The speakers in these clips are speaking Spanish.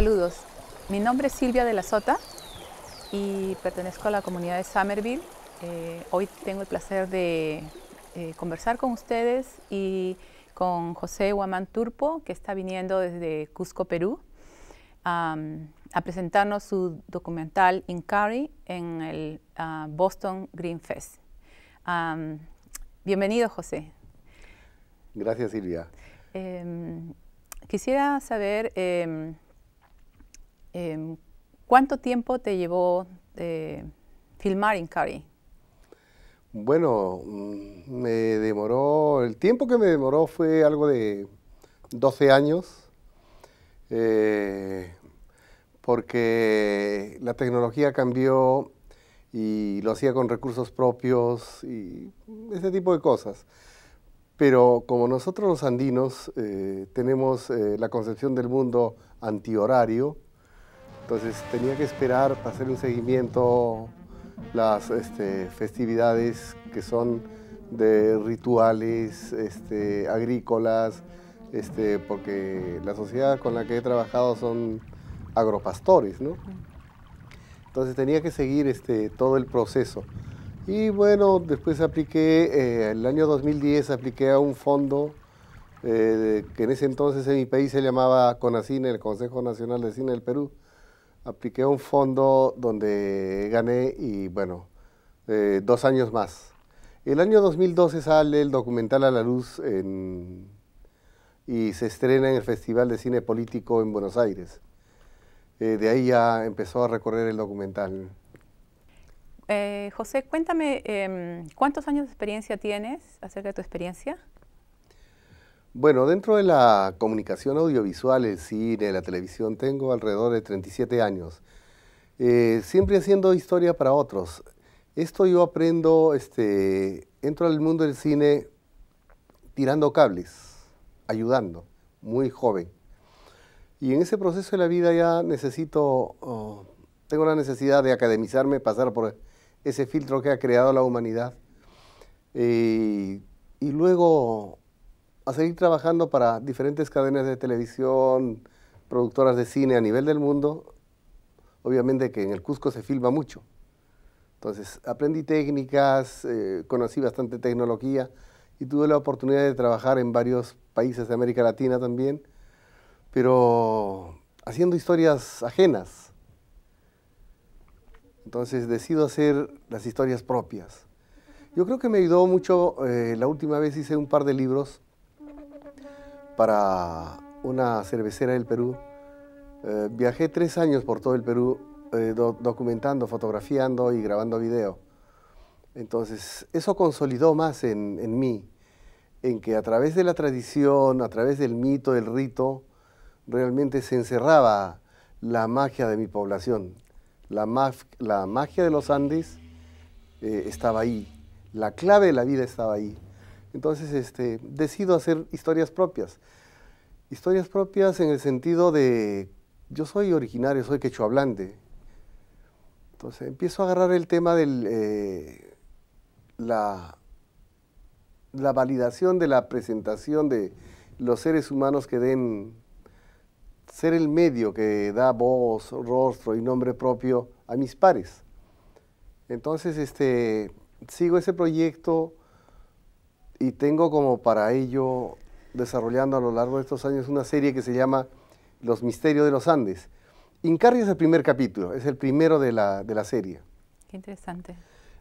Saludos, mi nombre es Silvia de la Sota y pertenezco a la comunidad de Summerville. Eh, hoy tengo el placer de eh, conversar con ustedes y con José Huamán Turpo, que está viniendo desde Cusco, Perú, a presentarnos su documental Incari en el ah, Boston Green Fest. bienvenido, José. Gracias, Silvia. Em, quisiera saber em, Em, ¿Cuánto tiempo te llevó eh, filmar en Cari? Bueno, mm, me demoró, el tiempo que me demoró fue algo de 12 años, eh, porque la tecnología cambió y lo hacía con recursos propios y ese tipo de cosas. Pero como nosotros los andinos eh, tenemos la concepción del mundo antihorario, entonces tenía que esperar para hacer un seguimiento las este, festividades que son de rituales este, agrícolas, este, porque la sociedad con la que he trabajado son agropastores, ¿no? Entonces tenía que seguir todo el proceso. Y bueno, después apliqué, eh, el año 2010 apliqué a un fondo eh, que en ese entonces en mi país se llamaba CONACINE, el Consejo Nacional de Cine del Perú, apliqué un fondo donde gané y bueno, eh, dos años más. El año 2012 sale el documental a la luz y se estrena en el Festival de Cine Político en Buenos Aires. Eh, de ahí ya empezó a recorrer el documental. Eh, José, cuéntame, em, ¿cuántos años de experiencia tienes acerca de tu experiencia? Bueno, dentro de la comunicación audiovisual, el cine, la televisión, tengo alrededor de 37 años, eh, siempre haciendo historia para otros. Esto yo aprendo, este, entro al mundo del cine tirando cables, ayudando, muy joven. Y en ese proceso de la vida ya necesito, oh, tengo la necesidad de academizarme, pasar por ese filtro que ha creado la humanidad. Eh, y luego a seguir trabajando para diferentes cadenas de televisión, productoras de cine a nivel del mundo. Obviamente que en el Cusco se filma mucho. Entonces aprendí técnicas, eh, conocí bastante tecnología y tuve la oportunidad de trabajar en varios países de América Latina también, pero haciendo historias ajenas. Entonces decido hacer las historias propias. Yo creo que me ayudó mucho, eh, la última vez hice un par de libros para una cervecera del Perú. Eh, viajé tres años por todo el Perú eh, documentando, fotografiando y grabando video. Entonces, eso consolidó más en, en, mí, en que a través de la tradición, a través del mito, del rito, realmente se encerraba la magia de mi población. La, la magia de los Andes eh, estaba ahí, la clave de la vida estaba ahí. Entonces, este, decido hacer historias propias. Historias propias en el sentido de, yo soy originario, soy quechua Entonces, empiezo a agarrar el tema del... Eh, la, la, validación de la presentación de los seres humanos que den ser el medio que da voz, rostro y nombre propio a mis pares. Entonces, este, sigo ese proyecto, y tengo como para ello desarrollando a lo largo de estos años una serie que se llama Los Misterios de los Andes. Incarri es el primer capítulo, es el primero de la, serie. Qué interesante.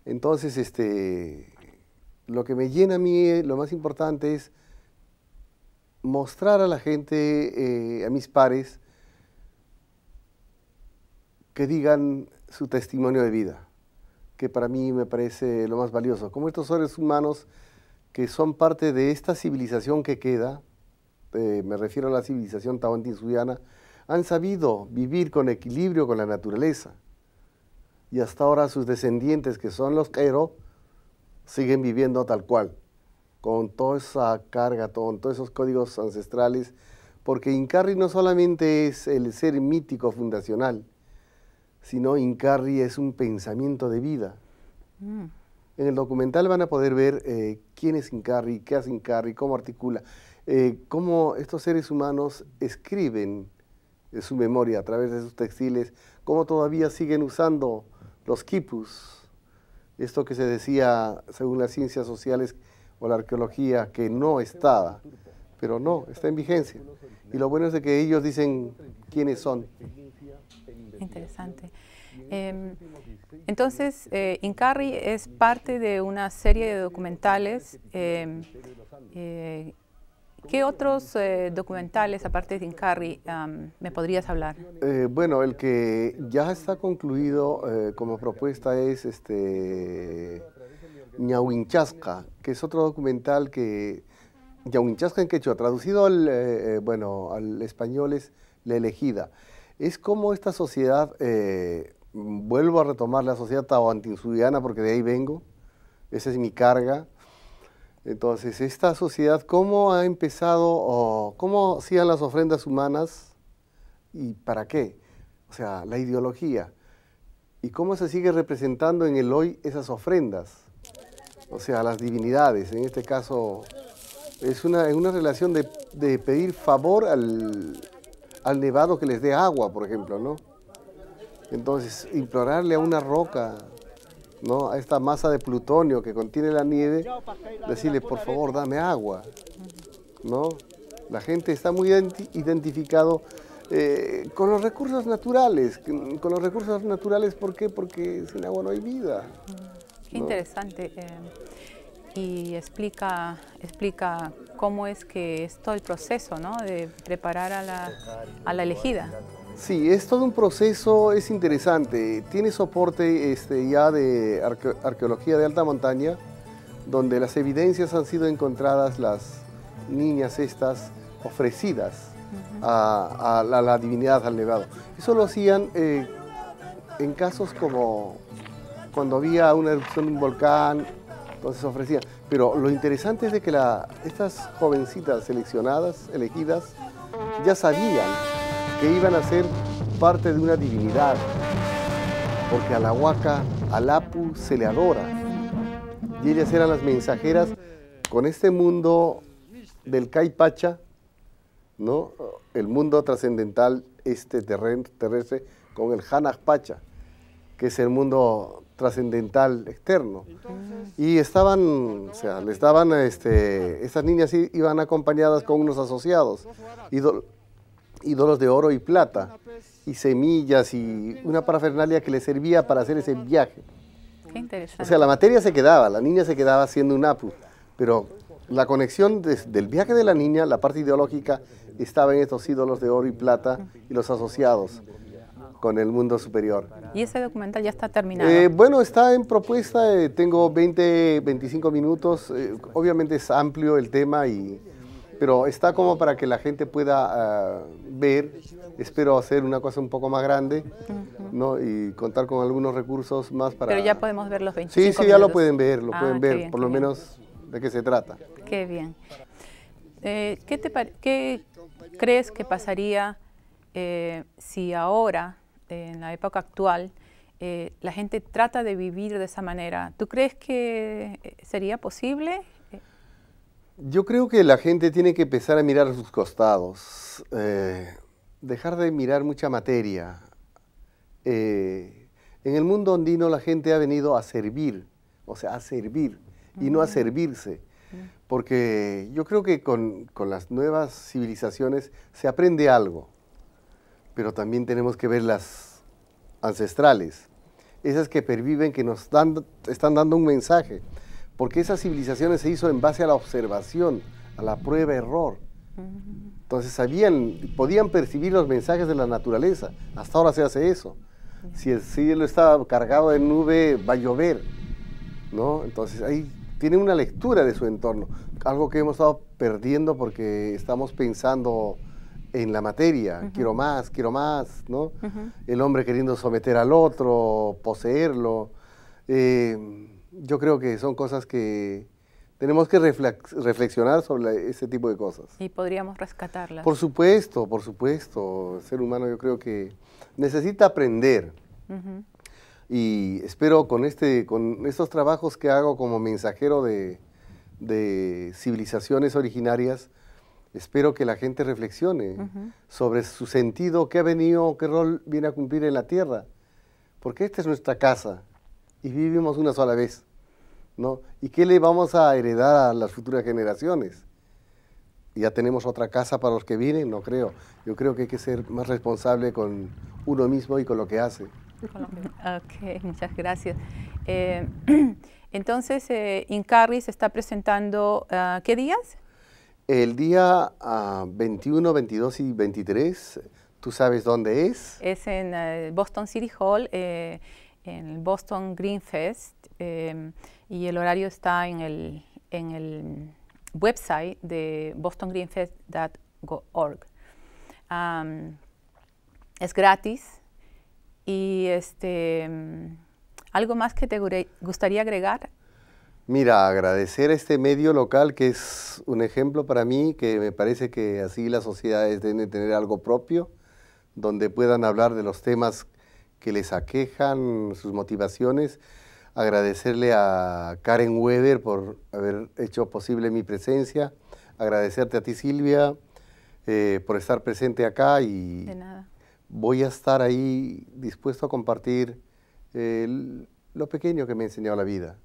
Entonces, este, lo que me llena a mí, eh, lo más importante es mostrar a la gente, eh, a mis pares, que digan su testimonio de vida, que para mí me parece lo más valioso. Como estos seres humanos que son parte de esta civilización que queda, eh, me refiero a la civilización tahuantinsuyana, han sabido vivir con equilibrio con la naturaleza. Y hasta ahora sus descendientes, que son los kero siguen viviendo tal cual, con toda esa carga, con todos esos códigos ancestrales, porque Incarri no solamente es el ser mítico fundacional, sino Incarri es un pensamiento de vida. Mm. En el documental van a poder ver eh, quién es Incarri, qué hace Incarri, cómo articula, eh, cómo estos seres humanos escriben su memoria a través de sus textiles, cómo todavía siguen usando los quipus, esto que se decía, según las ciencias sociales o la arqueología, que no estaba, pero no, está en vigencia. Y lo bueno es de que ellos dicen quiénes son. Interesante. Em, entonces, eh, Incarri es parte de una serie de documentales. Em, eh, ¿Qué otros eh, documentales, aparte de Incarri, me podrías hablar? bueno, el que ya está concluido como propuesta es este Ñahuinchasca, que es otro documental que Ñahuinchasca en quechua, traducido al, bueno, al español es La Elegida. Es como esta sociedad vuelvo a retomar la sociedad tahuantinsudiana porque de ahí vengo, esa es mi carga. Entonces, esta sociedad, ¿cómo ha empezado o cómo hacían las ofrendas humanas y para qué? O sea, la ideología. ¿Y cómo se sigue representando en el hoy esas ofrendas? O sea, las divinidades, en este caso, es una, una relación de, de pedir favor al, al nevado que les dé agua, por ejemplo, ¿no? Entonces, implorarle a una roca, ¿no? a esta masa de plutonio que contiene la nieve, decirle, por favor, dame agua. La gente está muy identificado eh, con los recursos naturales. Con los recursos naturales, ¿por qué? Porque sin agua no hay vida. Qué interesante. Eh, y explica, explica cómo es que es todo el proceso ¿no? de preparar a la elegida. Sí, es todo un proceso, es interesante. Tiene soporte este, ya de arqueología de alta montaña, donde las evidencias han sido encontradas las niñas estas ofrecidas a, la, divinidad al nevado. Eso lo hacían eh, en casos como cuando había una erupción de un volcán, entonces ofrecían. Pero lo interesante es de que estas jovencitas seleccionadas, elegidas, ya sabían que iban a ser parte de una divinidad, porque a la Huaca, al Apu se le adora. Y ellas eran las mensajeras con este mundo del Caipacha, ¿no? el mundo trascendental este terrestre, con el Pacha, que es el mundo trascendental externo. Y estaban, o sea, les este, estas niñas iban acompañadas con unos asociados, ídolos de oro y plata, pues. y semillas y una parafernalia que le servía para hacer ese viaje. Qué interesante. O sea, la materia se quedaba, la niña se quedaba haciendo un APU, pero la conexión del viaje de la niña, la parte ideológica, estaba en estos ídolos de oro y plata y los asociados con el mundo superior. ¿Y ese documental ya está terminado? Eh, bueno, está en propuesta, eh, tengo 20, 25 minutos, eh, obviamente es amplio el tema y pero está como para que la gente pueda ah, ver. Espero hacer una cosa un poco más grande ¿no? y contar con algunos recursos más para... Pero ya podemos ver los 25 Sí, sí, ya lo pueden ver, lo ah, pueden ver, por lo menos de qué se trata. Qué bien. Eh, ¿qué, te crees que pasaría eh, si ahora, en la época actual, eh, la gente trata de vivir de esa manera? ¿Tú crees que sería posible? Yo creo que la gente tiene que empezar a mirar a sus costados, eh, dejar de mirar mucha materia. Eh, en el mundo andino la gente ha venido a servir, o sea, a servir y no a mm. servirse. Mm. Porque yo creo que con, las nuevas civilizaciones se aprende algo, pero también tenemos que ver las ancestrales, esas que perviven, que nos están dando un mensaje porque esas civilizaciones se hizo en base a la observación, a la prueba-error. Entonces sabían, podían percibir los mensajes de la naturaleza. Hasta ahora se hace eso. Si el cielo está cargado de nube, va a llover. ¿no? Entonces ahí tiene una lectura de su entorno. Algo que hemos estado perdiendo porque estamos pensando en la materia. Quiero más, quiero más. ¿no? El hombre queriendo someter al otro, poseerlo. Eh, yo creo que son cosas que tenemos que reflexionar sobre ese tipo de cosas. Y podríamos rescatarlas. Por supuesto, por supuesto. El ser humano yo creo que necesita aprender. Y espero con, este, con estos trabajos que hago como mensajero de, de civilizaciones originarias, espero que la gente reflexione sobre su sentido, qué ha venido, qué rol viene a cumplir en la tierra. Porque esta es nuestra casa y vivimos una sola vez, ¿no? ¿Y qué le vamos a heredar a las futuras generaciones? ¿Ya tenemos otra casa para los que vienen? No creo. Yo creo que hay que ser más responsable con uno mismo y con lo que hace. Ok, muchas gracias. Eh, entonces, eh, Incarri se está presentando, ah, ¿qué días? El día 21, ah, 22 y 23, ¿tú sabes dónde es? Es en eh, Boston City Hall. Eh, en el Boston Green Fest em, y el horario está en el, en el website de bostongreenfest.org. es gratis y este, em, algo más que te gustaría agregar. Mira, agradecer este medio local que es un ejemplo para mí, que me parece que así las sociedades deben tener algo propio, donde puedan hablar de los temas que les aquejan sus motivaciones. Agradecerle a Karen Weber por haber hecho posible mi presencia. Agradecerte a ti, Silvia, eh, por estar presente acá y de nada. voy a estar ahí dispuesto a compartir eh, lo pequeño que me ha enseñado la vida.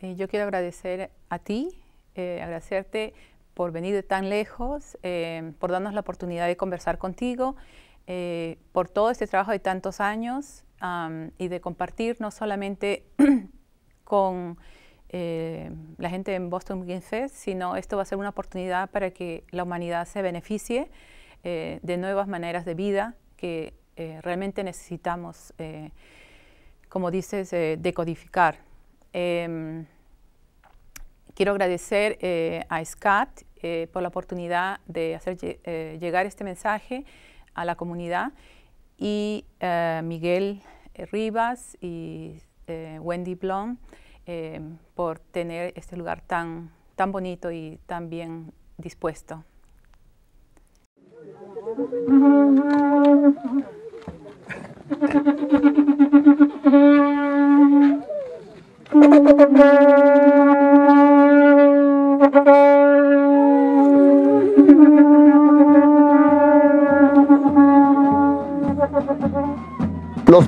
Eh, yo quiero agradecer a ti, agradecerte por venir de tan lejos, por darnos la oportunidad de conversar contigo. Eh, por todo este trabajo de tantos años y de compartir no solamente con eh, la gente en Boston Green Fest, sino esto va a ser una oportunidad para que la humanidad se beneficie eh, de nuevas maneras de vida que realmente necesitamos, como dices, decodificar em, quiero agradecer a Scott por la oportunidad de hacer llegar este mensaje a la comunidad y eh, Miguel eh, Rivas y eh, Wendy Blom por tener este lugar tan, tan bonito y tan bien dispuesto.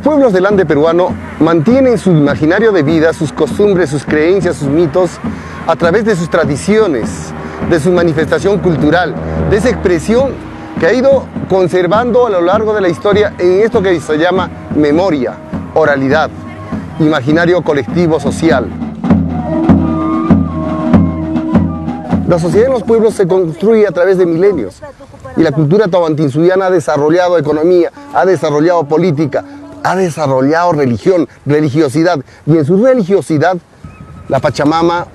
pueblos del ande peruano mantienen su imaginario de vida, sus costumbres, sus creencias, sus mitos, a través de sus tradiciones, de su manifestación cultural, de esa expresión que ha ido conservando a lo largo de la historia en esto que se llama memoria, oralidad, imaginario colectivo social. La sociedad en los pueblos se construye a través de milenios y la cultura tawantinsuyana ha desarrollado economía, ha desarrollado política, ha desarrollado religión, religiosidad. Y en su religiosidad, la Pachamama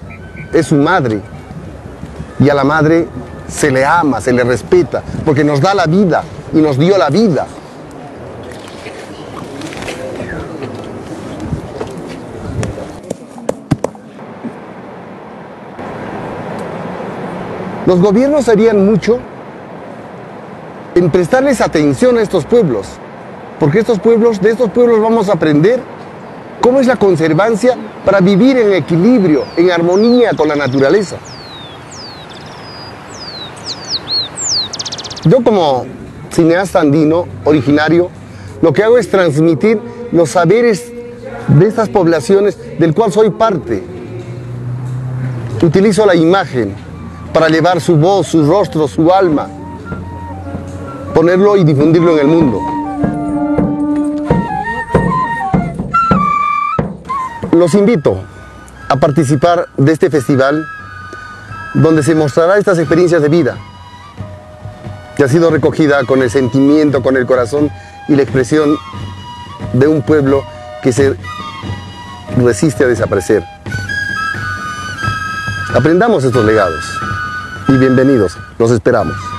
es su madre. Y a la madre se le ama, se le respeta, porque nos da la vida y nos dio la vida. Los gobiernos harían mucho en prestarles atención a estos pueblos. Porque estos pueblos, de estos pueblos vamos a aprender cómo es la conservancia para vivir en equilibrio, en armonía con la naturaleza. Yo como cineasta andino originario, lo que hago es transmitir los saberes de estas poblaciones del cual soy parte. Utilizo la imagen para llevar su voz, su rostro, su alma, ponerlo y difundirlo en el mundo. Los invito a participar de este festival donde se mostrará estas experiencias de vida que ha sido recogida con el sentimiento, con el corazón y la expresión de un pueblo que se resiste a desaparecer. Aprendamos estos legados y bienvenidos, los esperamos.